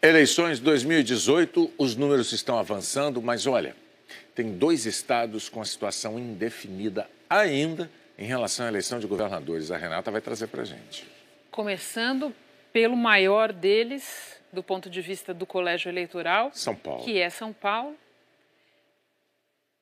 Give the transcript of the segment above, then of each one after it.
Eleições 2018, os números estão avançando, mas olha, tem dois estados com a situação indefinida ainda em relação à eleição de governadores. A Renata vai trazer para gente. Começando pelo maior deles, do ponto de vista do colégio eleitoral, São Paulo. que é São Paulo.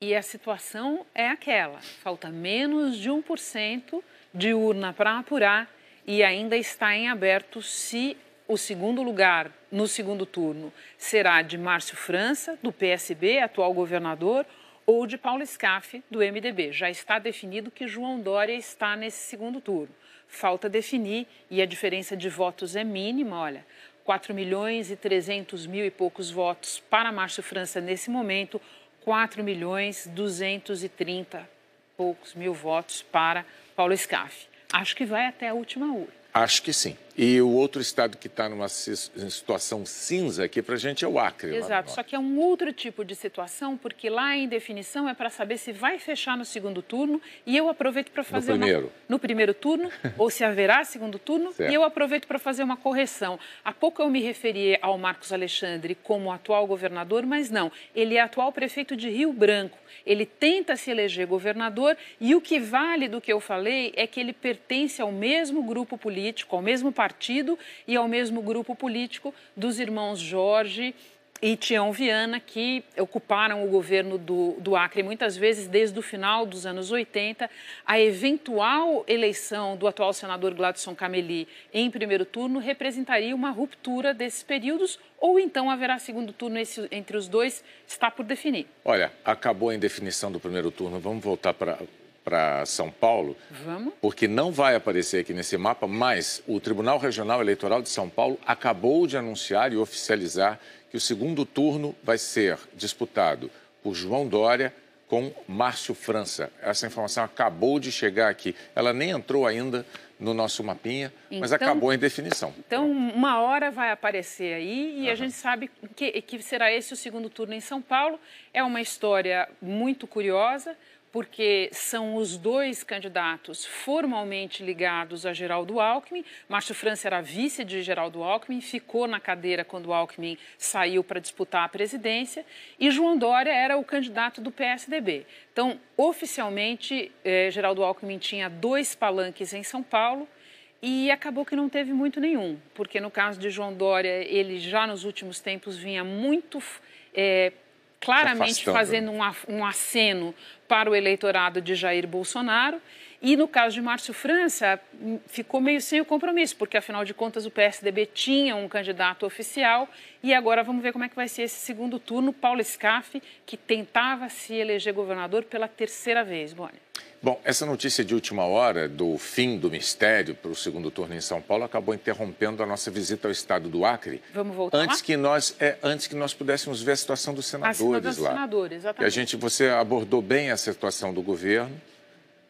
E a situação é aquela: falta menos de 1% de urna para apurar e ainda está em aberto se o segundo lugar no segundo turno será de Márcio França, do PSB, atual governador, ou de Paulo Scaff, do MDB. Já está definido que João Dória está nesse segundo turno. Falta definir e a diferença de votos é mínima, olha. 4 milhões e 300 mil e poucos votos para Márcio França nesse momento, 4 milhões e 230 poucos mil votos para Paulo Scaff. Acho que vai até a última urna. Acho que sim. E o outro estado que está numa situação cinza aqui para a gente é o Acre. Exato, só que é um outro tipo de situação, porque lá em definição é para saber se vai fechar no segundo turno e eu aproveito para fazer. No primeiro. Uma... No primeiro turno, ou se haverá segundo turno, certo. e eu aproveito para fazer uma correção. Há pouco eu me referi ao Marcos Alexandre como atual governador, mas não. Ele é atual prefeito de Rio Branco. Ele tenta se eleger governador e o que vale do que eu falei é que ele pertence ao mesmo grupo político, ao mesmo partido partido e ao mesmo grupo político dos irmãos Jorge e Tião Viana, que ocuparam o governo do, do Acre muitas vezes desde o final dos anos 80. A eventual eleição do atual senador Gladson Cameli em primeiro turno representaria uma ruptura desses períodos, ou então haverá segundo turno esse, entre os dois? Está por definir. Olha, acabou a indefinição do primeiro turno. Vamos voltar para para São Paulo. Vamos. Porque não vai aparecer aqui nesse mapa, mas o Tribunal Regional Eleitoral de São Paulo acabou de anunciar e oficializar que o segundo turno vai ser disputado por João Dória com Márcio França. Essa informação acabou de chegar aqui. Ela nem entrou ainda no nosso mapinha, então, mas acabou em definição. Então, uma hora vai aparecer aí e uhum. a gente sabe que, que será esse o segundo turno em São Paulo. É uma história muito curiosa porque são os dois candidatos formalmente ligados a Geraldo Alckmin. Márcio França era vice de Geraldo Alckmin, ficou na cadeira quando Alckmin saiu para disputar a presidência, e João Dória era o candidato do PSDB. Então, oficialmente, eh, Geraldo Alckmin tinha dois palanques em São Paulo, e acabou que não teve muito nenhum, porque no caso de João Dória, ele já nos últimos tempos vinha muito é, claramente fazendo um, um aceno para o eleitorado de Jair Bolsonaro. E no caso de Márcio França, ficou meio sem o compromisso, porque afinal de contas o PSDB tinha um candidato oficial e agora vamos ver como é que vai ser esse segundo turno. Paulo Scaff, que tentava se eleger governador pela terceira vez, Boni. Bom, essa notícia de última hora do fim do mistério para o segundo turno em São Paulo acabou interrompendo a nossa visita ao estado do Acre. Vamos voltar antes que nós é, antes que nós pudéssemos ver a situação dos senadores a situação lá. Dos senadores, exatamente. E a gente você abordou bem a situação do governo,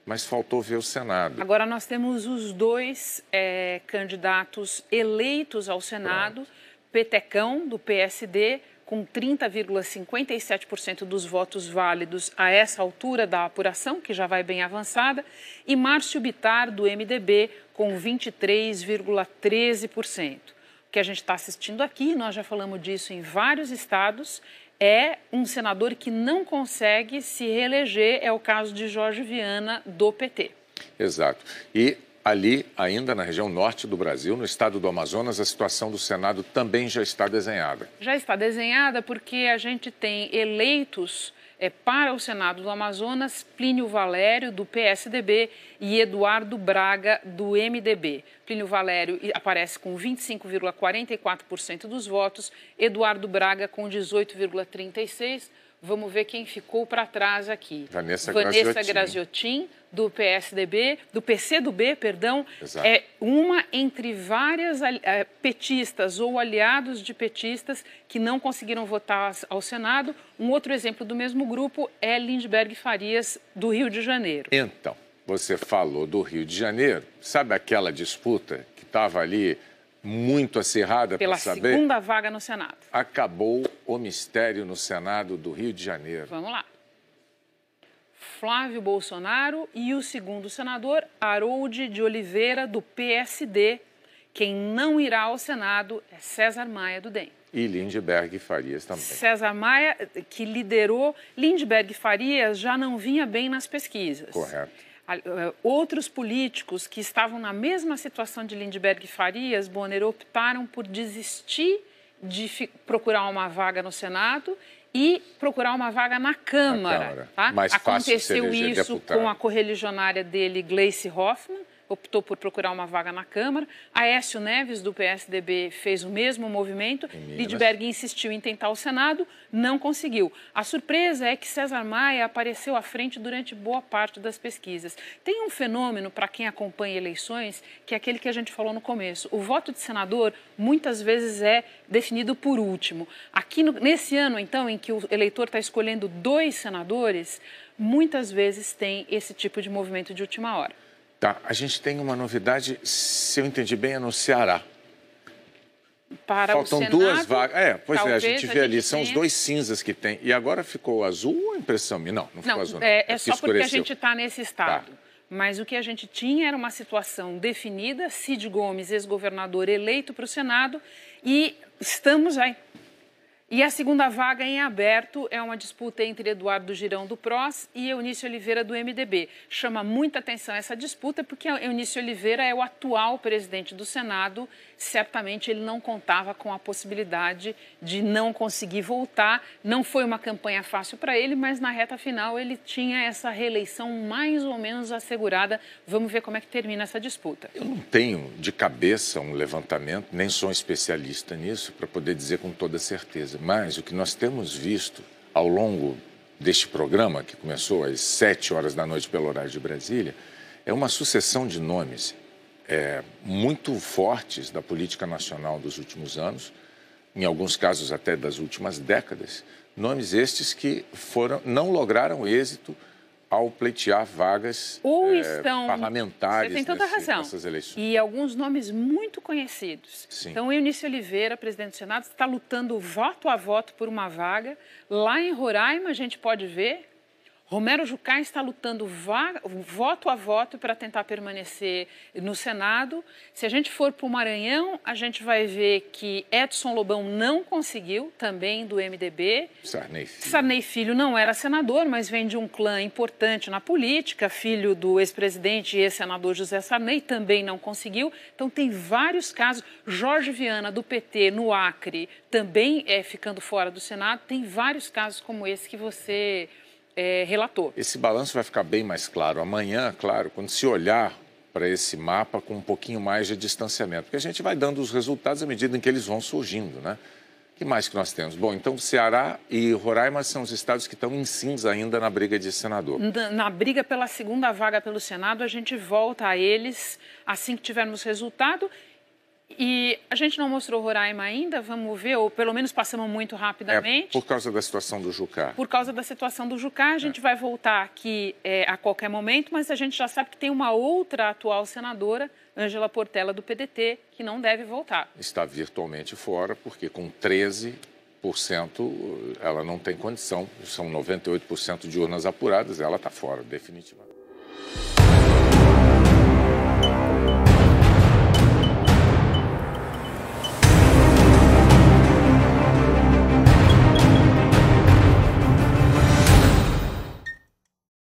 mas faltou ver o Senado. Agora nós temos os dois é, candidatos eleitos ao Senado, Pronto. Petecão do PSD com 30,57% dos votos válidos a essa altura da apuração, que já vai bem avançada, e Márcio Bitar, do MDB, com 23,13%. O que a gente está assistindo aqui, nós já falamos disso em vários estados, é um senador que não consegue se reeleger, é o caso de Jorge Viana, do PT. Exato. E Ali, ainda na região norte do Brasil, no estado do Amazonas, a situação do Senado também já está desenhada. Já está desenhada porque a gente tem eleitos é, para o Senado do Amazonas Plínio Valério, do PSDB, e Eduardo Braga, do MDB. Plínio Valério aparece com 25,44% dos votos, Eduardo Braga com 18,36%. Vamos ver quem ficou para trás aqui. Vanessa, Vanessa Graziotin. do PSDB, do PCdoB, perdão, Exato. é uma entre várias é, petistas ou aliados de petistas que não conseguiram votar ao Senado. Um outro exemplo do mesmo grupo é Lindbergh Farias, do Rio de Janeiro. Então, você falou do Rio de Janeiro. Sabe aquela disputa que estava ali muito acirrada para saber? Pela segunda vaga no Senado. Acabou o mistério no Senado do Rio de Janeiro. Vamos lá. Flávio Bolsonaro e o segundo senador, Harold de Oliveira, do PSD. Quem não irá ao Senado é César Maia, do DEM. E Lindbergh Farias também. César Maia, que liderou. Lindbergh Farias já não vinha bem nas pesquisas. Correto. Eh, outros políticos que estavam na mesma situação de Lindbergh Farias, Bonner, optaram por desistir de procurar uma vaga no Senado e procurar uma vaga na Câmara. Na Câmara. Tá? Mais Aconteceu isso deputado. com a correligionária dele, Gleice Hoffmann optou por procurar uma vaga na Câmara. Aécio Neves, do PSDB, fez o mesmo movimento. Lidberg insistiu em tentar o Senado, não conseguiu. A surpresa é que César Maia apareceu à frente durante boa parte das pesquisas. Tem um fenômeno, para quem acompanha eleições, que é aquele que a gente falou no começo. O voto de senador muitas vezes é definido por último. Aqui, no, nesse ano, então, em que o eleitor está escolhendo dois senadores, muitas vezes tem esse tipo de movimento de última hora. Tá, a gente tem uma novidade, se eu entendi bem, é no Ceará. Para Faltam o Senado, duas vagas. É, pois é, a gente vê a ali, gente são tem... os dois cinzas que tem. E agora ficou azul ou impressão minha? Não, não ficou não, azul. Não. É, é, é só escureceu. porque a gente está nesse tá. estado. Tá. Mas o que a gente tinha era uma situação definida, Cid Gomes, ex-governador eleito para o Senado, e estamos aí e a segunda vaga em aberto é uma disputa entre Eduardo Girão do PROS e Eunício Oliveira do MDB. Chama muita atenção essa disputa porque Eunício Oliveira é o atual presidente do Senado. Certamente ele não contava com a possibilidade de não conseguir voltar. Não foi uma campanha fácil para ele, mas na reta final ele tinha essa reeleição mais ou menos assegurada. Vamos ver como é que termina essa disputa. Eu não tenho de cabeça um levantamento, nem sou um especialista nisso para poder dizer com toda certeza mas o que nós temos visto ao longo deste programa, que começou às 7 horas da noite pelo horário de Brasília, é uma sucessão de nomes é, muito fortes da política nacional dos últimos anos, em alguns casos até das últimas décadas, nomes estes que foram, não lograram êxito ao pleitear vagas Ou é, estão, parlamentares você tem toda nesse, razão. nessas eleições. E alguns nomes muito conhecidos. Sim. Então, Eunice Oliveira, presidente do Senado, está lutando voto a voto por uma vaga. Lá em Roraima, a gente pode ver Romero Jucá está lutando voto a voto para tentar permanecer no Senado. Se a gente for para o Maranhão, a gente vai ver que Edson Lobão não conseguiu, também do MDB. Sarney Filho. Sarney Filho não era senador, mas vem de um clã importante na política, filho do ex-presidente e ex-senador José Sarney, também não conseguiu. Então tem vários casos. Jorge Viana, do PT, no Acre, também é ficando fora do Senado. Tem vários casos como esse que você é, relator. Esse balanço vai ficar bem mais claro amanhã, claro, quando se olhar para esse mapa com um pouquinho mais de distanciamento, porque a gente vai dando os resultados à medida em que eles vão surgindo, né? O que mais que nós temos? Bom, então Ceará e Roraima são os estados que estão em cinza ainda na briga de senador. Na, na briga pela segunda vaga pelo Senado, a gente volta a eles assim que tivermos resultado e a gente não mostrou Roraima ainda, vamos ver, ou pelo menos passamos muito rapidamente. É, por causa da situação do Jucá. Por causa da situação do Jucá, a gente é. vai voltar aqui é, a qualquer momento, mas a gente já sabe que tem uma outra atual senadora, Ângela Portela, do PDT, que não deve voltar. Está virtualmente fora, porque com 13 ela não tem condição, são 98% de urnas apuradas, ela está fora, definitivamente.